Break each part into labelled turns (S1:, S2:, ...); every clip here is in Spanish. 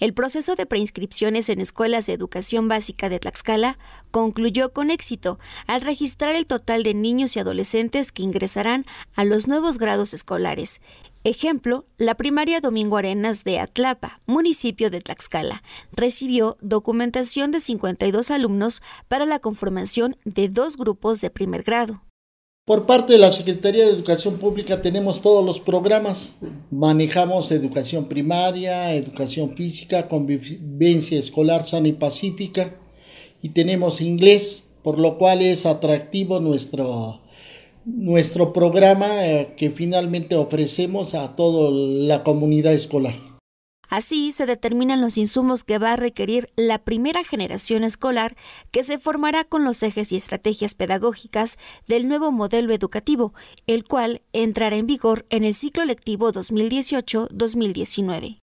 S1: El proceso de preinscripciones en escuelas de educación básica de Tlaxcala concluyó con éxito al registrar el total de niños y adolescentes que ingresarán a los nuevos grados escolares. Ejemplo, la primaria Domingo Arenas de Atlapa, municipio de Tlaxcala, recibió documentación de 52 alumnos para la conformación de dos grupos de primer grado. Por
S2: parte de la Secretaría de Educación Pública tenemos todos los programas. Manejamos educación primaria, educación física, convivencia escolar sana y pacífica y tenemos inglés, por lo cual es atractivo nuestro, nuestro programa eh, que finalmente ofrecemos a toda la comunidad escolar.
S1: Así se determinan los insumos que va a requerir la primera generación escolar que se formará con los ejes y estrategias pedagógicas del nuevo modelo educativo, el cual entrará en vigor en el ciclo lectivo 2018-2019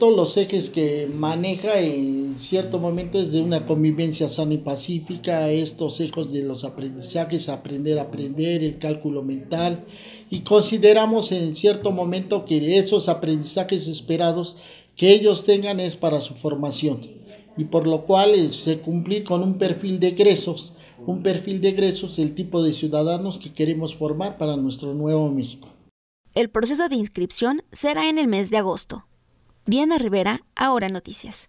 S2: todos los ejes que maneja en cierto momento es de una convivencia sana y pacífica, estos ejes de los aprendizajes, aprender a aprender, el cálculo mental, y consideramos en cierto momento que esos aprendizajes esperados que ellos tengan es para su formación, y por lo cual eh, se cumplir con un perfil de egresos, un perfil de egresos, el tipo de ciudadanos que queremos
S1: formar para nuestro nuevo México. El proceso de inscripción será en el mes de agosto. Diana Rivera, Ahora Noticias.